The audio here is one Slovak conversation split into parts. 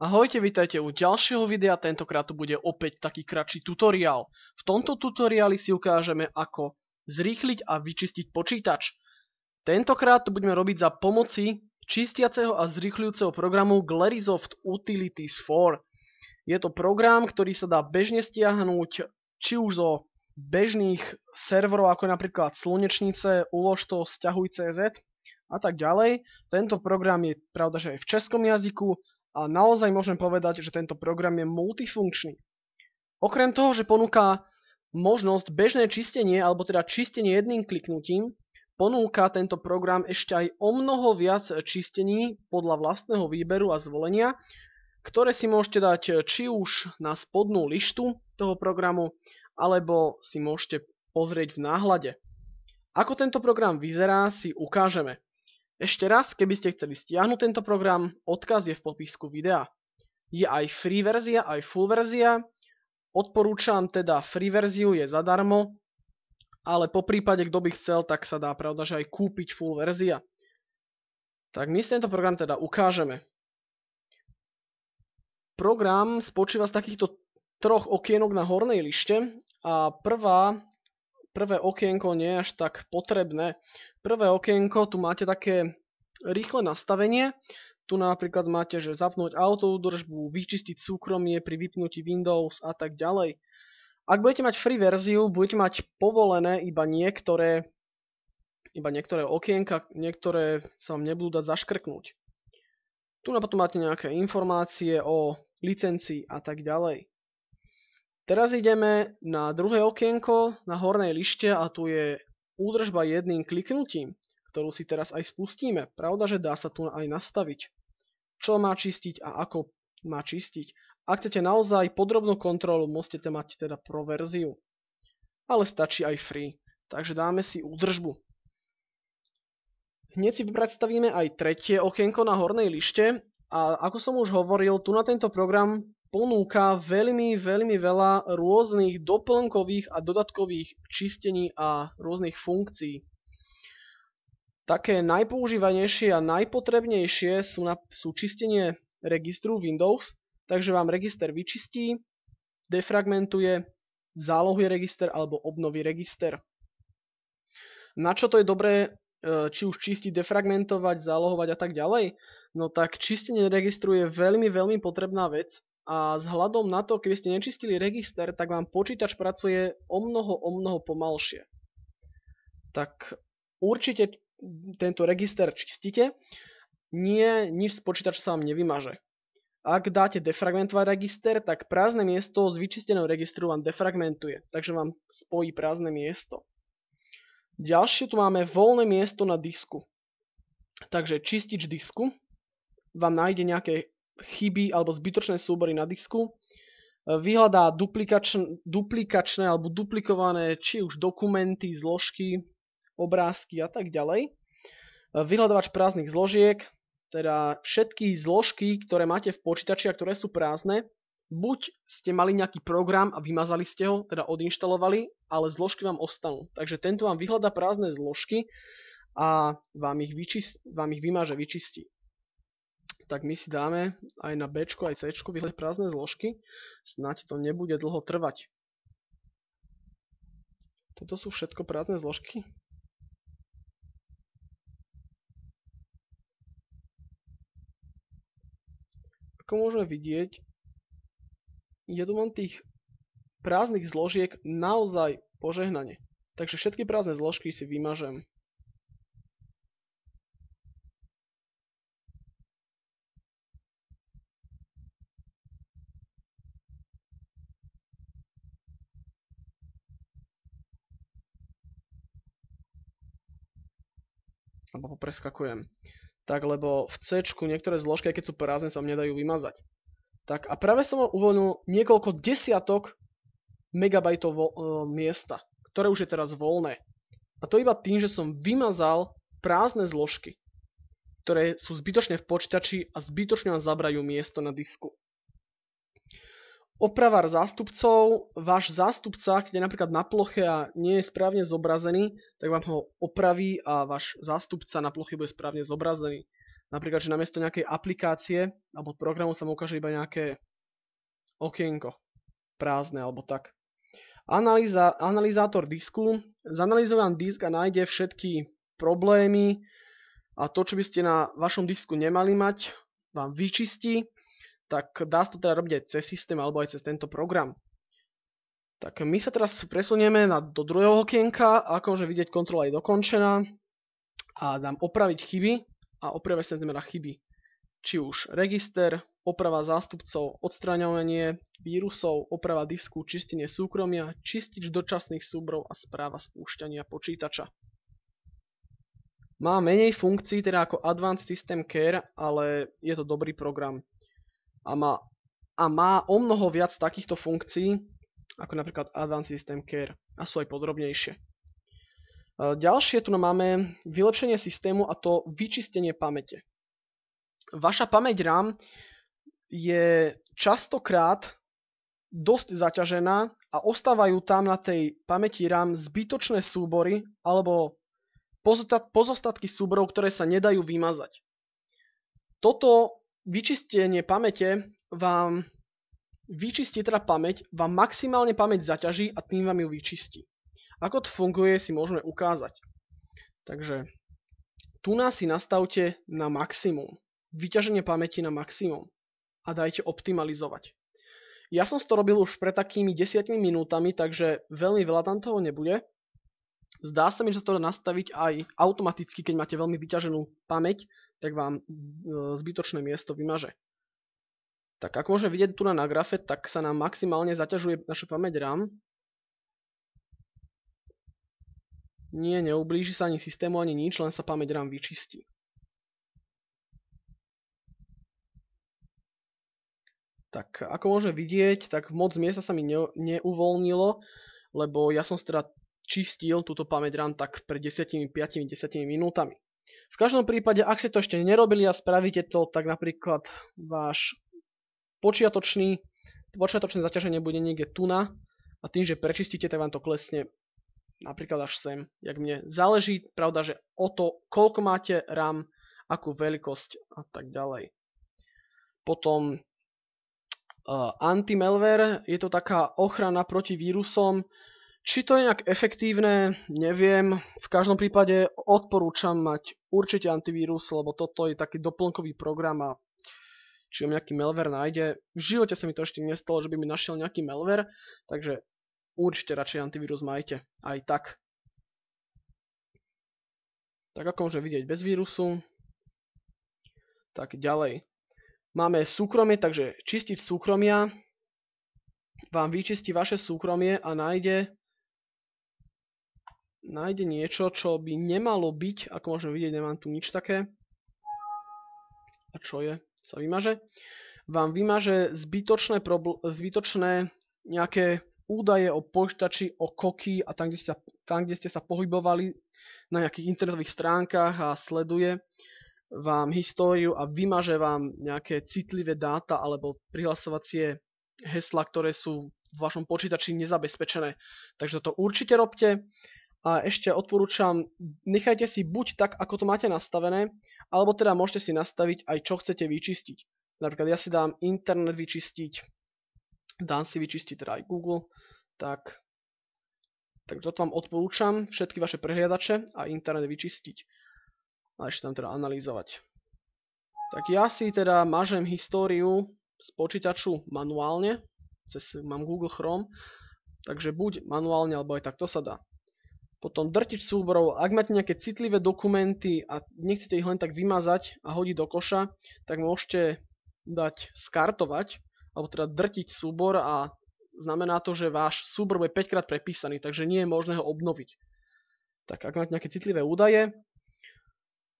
Ahojte, vítajte u ďalšieho videa, tentokrát tu bude opäť taký kratší tutoriál. V tomto tutoriáli si ukážeme, ako zrýchliť a vyčistiť počítač. Tentokrát to budeme robiť za pomoci čistiaceho a zrýchľujúceho programu Glarisoft Utilities 4. Je to program, ktorý sa dá bežne stiahnuť či už zo bežných serverov, ako napríklad Slnečnice, Uložto, Sťahuj.cz a tak ďalej. Tento program je pravda, že aj v českom jazyku, a naozaj môžem povedať, že tento program je multifunkčný. Okrem toho, že ponúka možnosť bežné čistenie, alebo teda čistenie jedným kliknutím, ponúka tento program ešte aj o mnoho viac čistení podľa vlastného výberu a zvolenia, ktoré si môžete dať či už na spodnú lištu toho programu, alebo si môžete pozrieť v náhľade. Ako tento program vyzerá, si ukážeme. Ešte raz, keby ste chceli stiahnuť tento program, odkaz je v popisku videa. Je aj free verzia, aj full verzia. Odporúčam teda free verziu, je zadarmo, ale po prípade, kto by chcel, tak sa dá pravda, že aj kúpiť full verzia. Tak my si tento program teda ukážeme. Program spočíva z takýchto troch okienok na hornej lište a prvá prvé okienko nie je až tak potrebné. Prvé okienko, tu máte také rýchle nastavenie. Tu napríklad máte, že zapnúť autodržbu, vyčistiť súkromie pri vypnutí Windows a tak ďalej. Ak budete mať free verziu, budete mať povolené iba niektoré, iba niektoré okienka, niektoré sa vám nebudú dať zaškrknúť. Tu na potom máte nejaké informácie o licencii a tak ďalej. Teraz ideme na druhé okienko na hornej lište a tu je údržba jedným kliknutím, ktorú si teraz aj spustíme. Pravda, že dá sa tu aj nastaviť, čo má čistiť a ako má čistiť. Ak chcete naozaj podrobnú kontrolu, môžete mať teda pro verziu. Ale stačí aj free. Takže dáme si údržbu. Hneď si predstavíme aj tretie okienko na hornej lište a ako som už hovoril, tu na tento program ponúka veľmi, veľmi veľa rôznych doplnkových a dodatkových čistení a rôznych funkcií. Také najpoužívanejšie a najpotrebnejšie sú, na, sú čistenie registru Windows, takže vám register vyčistí, defragmentuje, zálohuje register alebo obnoví register. Na čo to je dobré, e, či už čistiť, defragmentovať, zálohovať a tak ďalej? No tak čistenie registru je veľmi, veľmi potrebná vec, a hľadom na to, keby ste nečistili register, tak vám počítač pracuje o mnoho, o mnoho pomalšie. Tak určite tento register čistite, nie, nič z počítač vám nevymaže. Ak dáte defragmentovať register, tak prázdne miesto z vyčisteného registru vám defragmentuje, takže vám spojí prázdne miesto. Ďalšie tu máme voľné miesto na disku. Takže čistič disku vám nájde nejaké chyby alebo zbytočné súbory na disku, e, vyhľadá duplikačn, duplikačné alebo duplikované či už dokumenty, zložky, obrázky a tak ďalej. E, vyhľadávač prázdnych zložiek, teda všetky zložky, ktoré máte v počítači a ktoré sú prázdne, buď ste mali nejaký program a vymazali ste ho, teda odinštalovali, ale zložky vám ostanú. Takže tento vám vyhľadá prázdne zložky a vám ich, vyčist- vám ich vymaže, vyčistí tak my si dáme aj na B aj C vyhľať prázdne zložky. Snáď to nebude dlho trvať. Toto sú všetko prázdne zložky. Ako môžeme vidieť, je tu mám tých prázdnych zložiek naozaj požehnanie. Takže všetky prázdne zložky si vymažem. Alebo popreskakujem. Tak, lebo v C niektoré zložky, keď sú prázdne, sa nedajú vymazať. Tak a práve som uvoľnil niekoľko desiatok megabajtov vo, e, miesta, ktoré už je teraz voľné. A to iba tým, že som vymazal prázdne zložky, ktoré sú zbytočne v počítači a zbytočne vám zabrajú miesto na disku opravár zástupcov, váš zástupca, kde je napríklad na ploche a nie je správne zobrazený, tak vám ho opraví a váš zástupca na ploche bude správne zobrazený. Napríklad, že namiesto nejakej aplikácie alebo programu sa mu ukáže iba nejaké okienko prázdne alebo tak. Analýza, disku. Zanalýzuje vám disk a nájde všetky problémy a to, čo by ste na vašom disku nemali mať, vám vyčistí tak dá sa to teda robiť aj cez systém alebo aj cez tento program. Tak my sa teraz presunieme na, do druhého okienka, akože vidieť kontrola je dokončená a dám opraviť chyby a opravať sa na teda chyby. Či už register, oprava zástupcov, odstraňovanie vírusov, oprava disku, čistenie súkromia, čistič dočasných súbrov a správa spúšťania počítača. Má menej funkcií teda ako Advanced System Care, ale je to dobrý program a má, a má o mnoho viac takýchto funkcií, ako napríklad Advanced System Care a sú aj podrobnejšie. E, ďalšie tu máme vylepšenie systému a to vyčistenie pamäte. Vaša pamäť RAM je častokrát dosť zaťažená a ostávajú tam na tej pamäti RAM zbytočné súbory alebo pozostatky súborov, ktoré sa nedajú vymazať. Toto vyčistenie pamäte vám vyčistí teda pamäť, vám maximálne pamäť zaťaží a tým vám ju vyčistí. Ako to funguje si môžeme ukázať. Takže tu nás si nastavte na maximum. Vyťaženie pamäti na maximum a dajte optimalizovať. Ja som to robil už pred takými 10 minútami, takže veľmi veľa tam toho nebude. Zdá sa mi, že sa to dá nastaviť aj automaticky, keď máte veľmi vyťaženú pamäť, tak vám e, zbytočné miesto vymaže. Tak ako môžeme vidieť tu na grafe, tak sa nám maximálne zaťažuje naša pamäť RAM. Nie, neublíži sa ani systému, ani nič, len sa pamäť RAM vyčistí. Tak ako môžeme vidieť, tak moc miesta sa mi neuvolnilo, neuvoľnilo, lebo ja som teda čistil túto pamäť RAM tak pred 10-5-10 minútami. V každom prípade, ak ste to ešte nerobili a spravíte to, tak napríklad váš počiatočný, počiatočné zaťaženie bude niekde tu na a tým, že prečistíte, tak vám to klesne napríklad až sem, jak mne záleží, pravda, že o to, koľko máte RAM, akú veľkosť a tak ďalej. Potom Uh, anti-malware je to taká ochrana proti vírusom, či to je nejak efektívne, neviem. V každom prípade odporúčam mať určite antivírus, lebo toto je taký doplnkový program a či vám nejaký malware nájde. V živote sa mi to ešte nestalo, že by mi našiel nejaký malware, takže určite radšej antivírus majte, aj tak. Tak ako môžeme vidieť bez vírusu, tak ďalej. Máme súkromie, takže čistiť súkromia vám vyčistí vaše súkromie a nájde nájde niečo, čo by nemalo byť, ako môžeme vidieť, nemám tu nič také. A čo je? Sa vymaže. Vám vymaže zbytočné, zbytočné nejaké údaje o počítači, o koky a tam kde, ste, tam, kde ste sa pohybovali na nejakých internetových stránkach a sleduje vám históriu a vymaže vám nejaké citlivé dáta alebo prihlasovacie hesla, ktoré sú v vašom počítači nezabezpečené. Takže to určite robte. A ešte odporúčam, nechajte si buď tak, ako to máte nastavené, alebo teda môžete si nastaviť aj čo chcete vyčistiť. Napríklad ja si dám internet vyčistiť, dám si vyčistiť teda aj Google, tak, toto vám odporúčam, všetky vaše prehliadače a internet vyčistiť. A ešte tam teda analýzovať. Tak ja si teda mažem históriu z počítaču manuálne, cez, mám Google Chrome, takže buď manuálne, alebo aj takto sa dá potom drtič súborov, ak máte nejaké citlivé dokumenty a nechcete ich len tak vymazať a hodiť do koša, tak môžete dať skartovať, alebo teda drtiť súbor a znamená to, že váš súbor bude 5 krát prepísaný, takže nie je možné ho obnoviť. Tak ak máte nejaké citlivé údaje,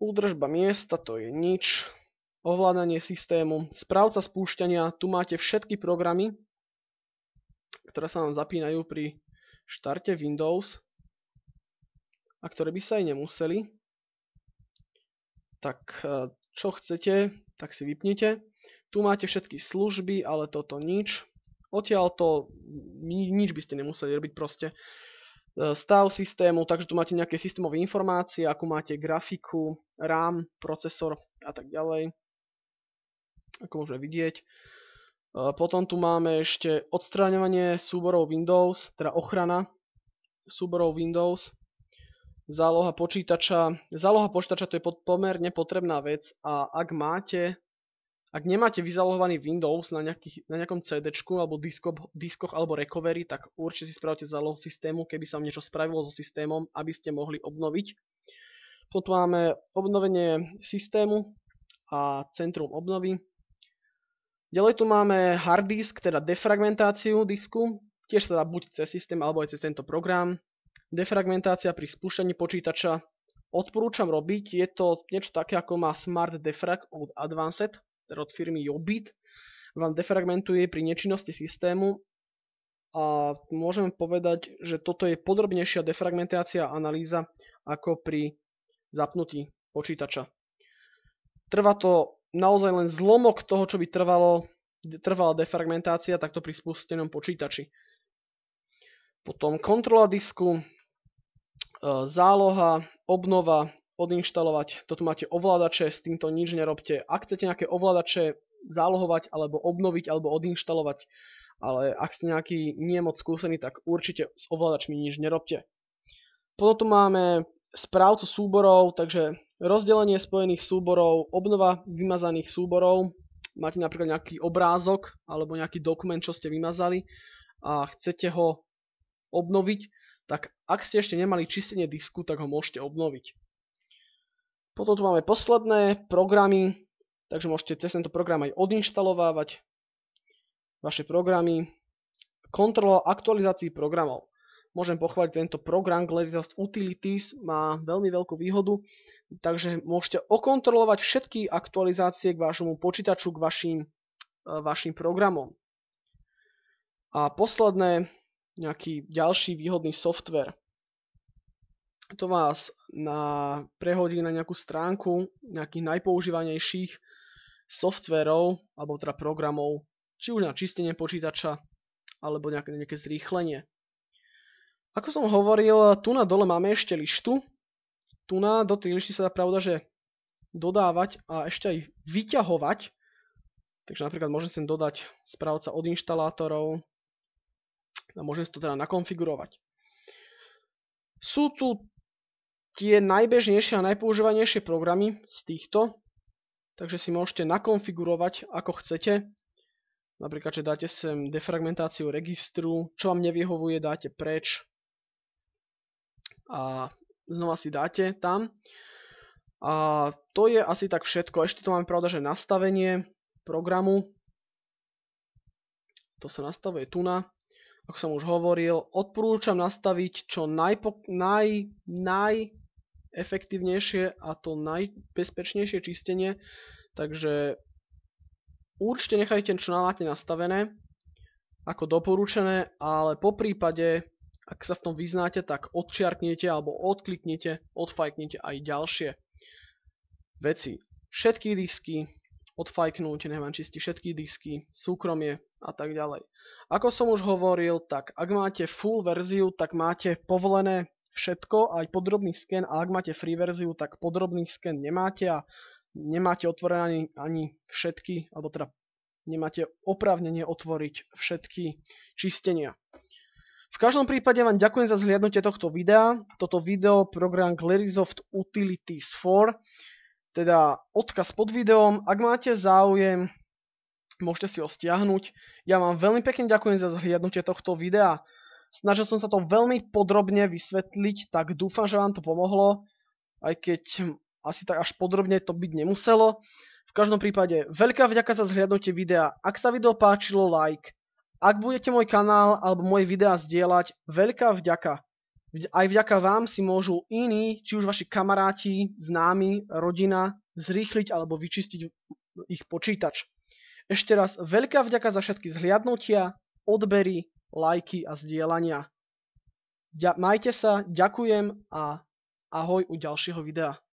údržba miesta to je nič, ovládanie systému, správca spúšťania, tu máte všetky programy, ktoré sa vám zapínajú pri štarte Windows, a ktoré by sa aj nemuseli, tak e, čo chcete, tak si vypnite. Tu máte všetky služby, ale toto nič. Odtiaľ to nič by ste nemuseli robiť proste. E, stav systému, takže tu máte nejaké systémové informácie, ako máte grafiku, RAM, procesor a tak ďalej. Ako môžeme vidieť. E, potom tu máme ešte odstráňovanie súborov Windows, teda ochrana súborov Windows záloha počítača. Záloha počítača to je pomerne potrebná vec a ak máte ak nemáte vyzalohovaný Windows na, na nejakom CD alebo disko, diskoch alebo recovery, tak určite si spravte zálohu systému, keby sa vám niečo spravilo so systémom, aby ste mohli obnoviť. Potom máme obnovenie systému a centrum obnovy. Ďalej tu máme hard disk, teda defragmentáciu disku, tiež dá buď cez systém alebo aj cez tento program. Defragmentácia pri spúšťaní počítača. Odporúčam robiť, je to niečo také ako má Smart Defrag od Advanced, teda od firmy Jobit. Vám defragmentuje pri nečinnosti systému a môžem povedať, že toto je podrobnejšia defragmentácia a analýza ako pri zapnutí počítača. Trvá to naozaj len zlomok toho, čo by trvalo, trvala defragmentácia takto pri spustenom počítači. Potom kontrola disku, E, záloha, obnova, odinštalovať. Toto máte ovládače, s týmto nič nerobte. Ak chcete nejaké ovládače zálohovať, alebo obnoviť, alebo odinštalovať, ale ak ste nejaký nie skúsený, tak určite s ovládačmi nič nerobte. Potom tu máme správcu súborov, takže rozdelenie spojených súborov, obnova vymazaných súborov. Máte napríklad nejaký obrázok alebo nejaký dokument, čo ste vymazali a chcete ho obnoviť, tak ak ste ešte nemali čistenie disku, tak ho môžete obnoviť. Potom tu máme posledné programy, takže môžete cez tento program aj odinštalovávať vaše programy. Kontrola aktualizácií programov. Môžem pochváliť tento program Gladiosoft Utilities, má veľmi veľkú výhodu, takže môžete okontrolovať všetky aktualizácie k vášmu počítaču, k vašim, eh, vašim programom. A posledné, nejaký ďalší výhodný software. To vás na, prehodí na nejakú stránku nejakých najpoužívanejších softverov alebo teda programov, či už na čistenie počítača alebo nejaké, nejaké zrýchlenie. Ako som hovoril, tu na dole máme ešte lištu. Tu na do tej lišty sa dá pravda, že dodávať a ešte aj vyťahovať. Takže napríklad môžem sem dodať správca od inštalátorov, a môžem si to teda nakonfigurovať. Sú tu tie najbežnejšie a najpoužívanejšie programy z týchto, takže si môžete nakonfigurovať ako chcete. Napríklad, že dáte sem defragmentáciu registru, čo vám nevyhovuje, dáte preč a znova si dáte tam. A to je asi tak všetko. Ešte tu máme pravda, že nastavenie programu. To sa nastavuje tu na ako som už hovoril, odporúčam nastaviť čo najpo, naj, najefektívnejšie a to najbezpečnejšie čistenie, takže určite nechajte čo máte nastavené, ako doporučené, ale po prípade, ak sa v tom vyznáte, tak odčiarknete alebo odkliknete, odfajknete aj ďalšie veci. Všetky disky, odfajknúť, nech vám čistí všetky disky, súkromie, a tak ďalej. Ako som už hovoril, tak ak máte full verziu, tak máte povolené všetko, aj podrobný sken a ak máte free verziu, tak podrobný sken nemáte a nemáte otvorené ani, ani všetky, alebo teda nemáte oprávnenie otvoriť všetky čistenia. V každom prípade vám ďakujem za zhliadnutie tohto videa. Toto video program Glerisoft Utilities 4, teda odkaz pod videom. Ak máte záujem Môžete si ho stiahnuť. Ja vám veľmi pekne ďakujem za zhliadnutie tohto videa. Snažil som sa to veľmi podrobne vysvetliť, tak dúfam, že vám to pomohlo, aj keď asi tak až podrobne to byť nemuselo. V každom prípade, veľká vďaka za zhliadnutie videa. Ak sa video páčilo, like. Ak budete môj kanál alebo moje videá zdieľať, veľká vďaka. Aj vďaka vám si môžu iní, či už vaši kamaráti, známi, rodina, zrýchliť alebo vyčistiť ich počítač. Ešte raz veľká vďaka za všetky zhliadnutia, odbery, lajky a zdieľania. Majte sa, ďakujem a ahoj u ďalšieho videa.